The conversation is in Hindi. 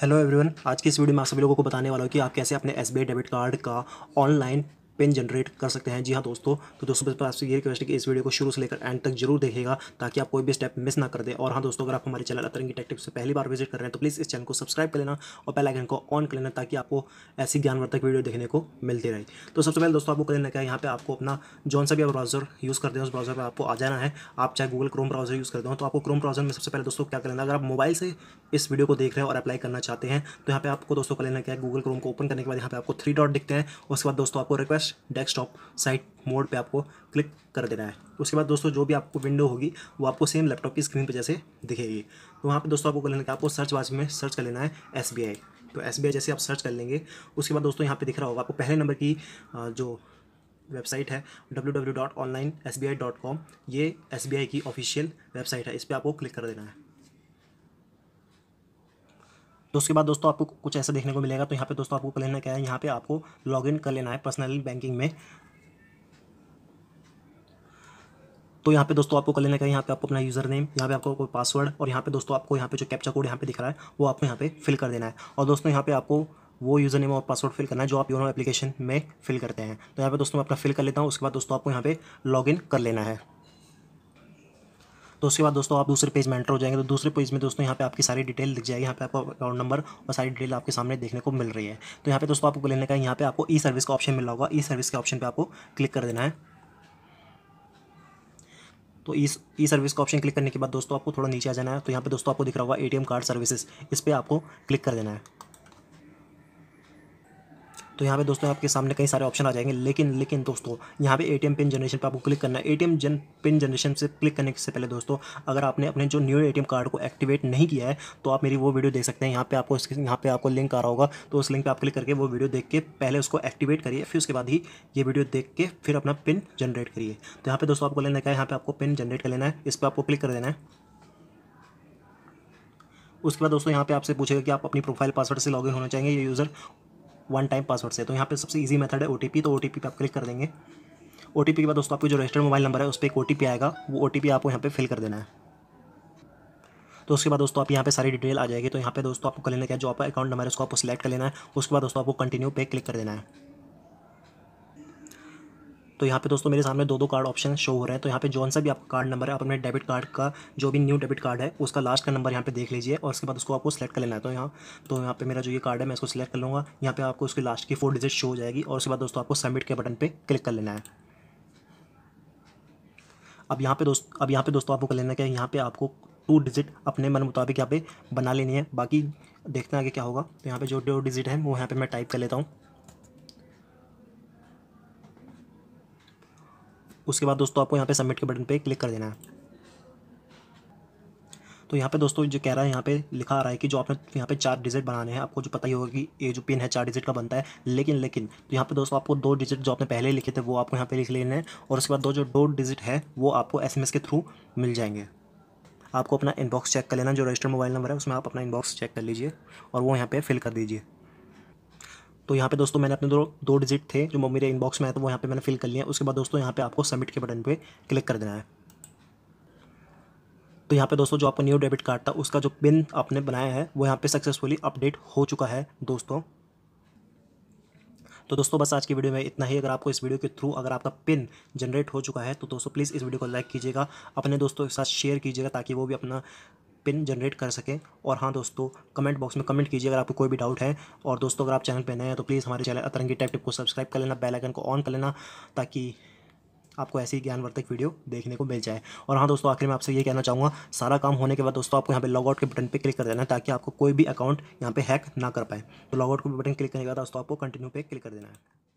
हेलो एवरीवन आज की इस वीडियो में आप सभी लोगों को बताने वाला हूँ कि आप कैसे अपने एस डेबिट कार्ड का ऑनलाइन पिन जनरेट कर सकते हैं जी हाँ दोस्तों तो दोस्तों बस आपसे ये रिक्वेस्ट है कि इस वीडियो को शुरू से लेकर एंड तक जरूर देखेगा ताकि आप कोई भी स्टेप मिस ना कर दे और हाँ दोस्तों अगर आप हमारे चैनल अतरंगी टेक्टिक्स से पहली बार विजिट कर रहे हैं तो प्लीज़ इस चैनल को सब्सक्राइब कर लेना और पहला आइकन को ऑन कर लेना ताकि आपको ऐसी ज्ञानवर्धक वीडियो देखने को मिलती रहे तो सबसे पहले दोस्तों आपको करना क्या यहाँ पर आपको अपना जौन सा भी ब्राउजर यूज़ करते हैं उस ब्राउजर पर आपको आ जाना है आप चाहे गूगल क्रोम ब्राउजर यूज़ करते हो तो आपको क्रोम ब्राउजर में सबसे पहले दोस्तों क्या कर लेना अगर आप मोबाइल से इस वीडियो को देख रहे हैं और अप्लाई करना चाहते हैं तो यहाँ पर आपको दोस्तों कर लेना क्या है गूगल क्रोम को ओपन करने के बाद यहाँ पे आपको थ्री डॉट दिखते हैं उसके बाद दोस्तों आपको request slash desktop site mode पे आपको क्लिक कर देना है उसके बाद दोस्तों जो भी आपको विंडो होगी वो आपको सेम लैपटॉप की स्क्रीन पे जैसे दिखेगी तो वहाँ पे दोस्तों आपको लेना आपको सर्च वाच में सर्च कर लेना है एस तो एस जैसे आप सर्च कर लेंगे उसके बाद दोस्तों यहाँ पर दिख रहा होगा आपको पहले नंबर की जो वेबसाइट है डब्ल्यू ये एस की ऑफिशियल वेबसाइट है इस पर आपको क्लिक कर देना है तो उसके बाद दोस्तों आपको कुछ ऐसा देखने को मिलेगा तो यहाँ पे दोस्तों आपको लेना क्या है यहाँ पे आपको लॉगिन कर लेना है पर्सनल बैंकिंग में तो यहाँ पे दोस्तों आपको कर लेना क्या यहाँ पे आपको अपना यूज़र नेम यहाँ पे आपको कोई पासवर्ड और यहाँ पे दोस्तों आपको यहाँ पे जो कैप्चा कोड यहाँ पे दिख रहा है वो आपको यहाँ पे फिल कर देना है और दोस्तों यहाँ पे आपको वो यूज़र नेम और पासवर्ड फिल करना है जो आप योनो एप्लीकेशन में फिल करते हैं तो यहाँ पे दोस्तों मैं अपना फिल कर लेता हूँ उसके बाद दोस्तों आपको यहाँ पे लॉगिन कर लेना है तो उसके बाद दोस्तों आप दूसरे पेज में एंटर हो जाएंगे तो दूसरे पेज में दोस्तों यहाँ पे आपकी सारी डिटेल दिख जाएगी यहाँ पे आपको अकाउंट नंबर और सारी डिटेल आपके सामने देखने को मिल रही है तो यहाँ पे दोस्तों आपको लेने का यहाँ पे आपको ई सर्विस का ऑप्शन मिला होगा ई सर्विस के ऑप्शन पर आपको क्लिक कर देना है तो इस ई सर्विस का ऑप्शन क्लिक करने के बाद दोस्तों आपको थोड़ा नीचे आ जाना है तो यहाँ पे दोस्तों आपको दिख रहा होगा एटीएम कार्ड सर्विसेज इस पर आपको क्लिक कर देना है तो यहाँ पे दोस्तों आपके सामने कई सारे ऑप्शन आ जाएंगे लेकिन लेकिन दोस्तों यहाँ पे एटीएम पिन जनरेशन पर आपको क्लिक करना है एटीएम जन पिन जनरेशन से क्लिक करने से पहले दोस्तों अगर आपने अपने जो न्यू एटीएम कार्ड को एक्टिवेट नहीं किया है तो आप मेरी वो वीडियो देख सकते हैं यहाँ पे आपको यहाँ पर आपको लिंक आ रहा होगा तो उस लिंक पर आप क्लिक करके वो वीडियो देख के पहले उसको एक्टिवेट करिए फिर उसके बाद ही ये वीडियो देख के फिर अपना पिन जनरेट करिए तो यहाँ पर दोस्तों आपको लेना क्या है यहाँ पे आपको पिन जनरेट कर लेना है इस पर आपको क्लिक कर देना है उसके बाद दोस्तों यहाँ पे आपसे पूछेगा कि आप अपनी प्रोफाइल पासवर्ड से लॉगिन होना चाहिए ये यूज़र वन टाइम पासवर्ड से तो यहाँ पे सबसे ईजी मेथड है ओ तो ओ पे आप क्लिक कर देंगे ओ के बाद दोस्तों आपको जो रजिस्टर्ड मोबाइल नंबर है उस पर एक ओ आएगा वो ओटीपी आपको यहाँ पर फिल कर देना है तो उसके बाद दोस्तों आप यहाँ पे सारी डिटेल आ जाएगी तो यहाँ पे दोस्तों आपको कर लेना क्या जो आपका अकाउंट नंबर है उसको आपको सिलेक्ट कर लेना है उसके बाद दोस्तों आपको कंटिन्यू पे क्लिक कर देना है तो यहाँ पे दोस्तों मेरे सामने दो दो कार्ड ऑप्शन शो हो रहे हैं तो यहाँ पे जौन सा भी आपका कार्ड नंबर है आप अपने डेबिट कार्ड का जो भी न्यू डेबिट कार्ड है उसका लास्ट का नंबर यहाँ पे देख लीजिए और उसके बाद उसको आपको सेलेक्ट कर लेना है तो यहाँ तो यहाँ पे मेरा जो ये कार्ड है मैं इसको सेलेक्ट कर लूँगा यहाँ पे आपको उसकी लास्ट की फोर डिजिट शो हो जाएगी और उसके बाद दोस्तों आपको सबमिट के बटन पर क्लिक कर लेना है अब यहाँ पे दोस्त अब यहाँ पे दोस्तों आपको कर लेना क्या यहाँ पे आपको टू डिजिट अपने मन मुताबिक यहाँ पे बना लेनी है बाकी देखते हैं आगे क्या होगा तो यहाँ पे जो दो डिजिट है वो यहाँ पे मैं टाइप कर लेता हूँ उसके बाद दोस्तों आपको यहाँ पे सबमिट के बटन पे क्लिक कर देना है तो यहाँ पे दोस्तों जो कह रहा है यहाँ पे लिखा आ रहा है कि जो आपने यहाँ पे चार डिजिट बनाने हैं आपको जो पता ही होगा कि ये जो पिन है चार डिजिट का बनता है लेकिन लेकिन तो यहाँ पे दोस्तों आपको दो डिजिट जो आपने पहले लिखे थे वो आपको यहाँ पे लिख लेने हैं और उसके बाद दो जो दो डिजिट है वो आपको एस के थ्रू मिल जाएंगे आपको अपना इनबॉक्स चेक कर लेना जो रजिस्टर्ड मोबाइल नंबर है उसमें आप अपना इनबॉक्स चेक कर लीजिए और वो यहाँ पर फिल कर दीजिए तो यहाँ पे दोस्तों मैंने अपने दो दो डिजिट थे जो मेरे इनबॉक्स में आए थे तो वो यहाँ पे मैंने फिल कर लिया उसके बाद दोस्तों यहाँ पे आपको सबमिट के बटन पे क्लिक कर देना है तो यहाँ पे दोस्तों जो आपका न्यू डेबिट कार्ड था उसका जो पिन आपने बनाया है वो यहाँ पे सक्सेसफुली अपडेट हो चुका है दोस्तों तो दोस्तों बस आज की वीडियो में इतना ही अगर आपको इस वीडियो के थ्रू अगर आपका पिन जनरेट हो चुका है तो दोस्तों प्लीज़ इस वीडियो को लाइक कीजिएगा अपने दोस्तों के साथ शेयर कीजिएगा ताकि वो भी अपना पिन जनरेट कर सकें और हाँ दोस्तों कमेंट बॉक्स में कमेंट कीजिए अगर आपको कोई भी डाउट है और दोस्तों अगर आप चैनल पर नए हैं तो प्लीज़ हमारे चैनल अतरंगी टैप टिप को सब्सक्राइब कर लेना बेलाइकन को ऑन कर लेना ताकि आपको ऐसी ज्ञानवर्धक वीडियो देखने को मिल जाए और हाँ दोस्तों आखिर में आपसे ये कहना चाहूँगा सारा काम होने के बाद दोस्तों आपको यहाँ पे लॉगआउट के बटन पे क्लिक कर देना है ताकि आपको कोई भी अकाउंट यहाँ पे हैक ना कर पाए तो लॉगआउट के बटन क्लिक करने के बाद दोस्तों आपको कंटिन्यू पे क्लिक कर देना है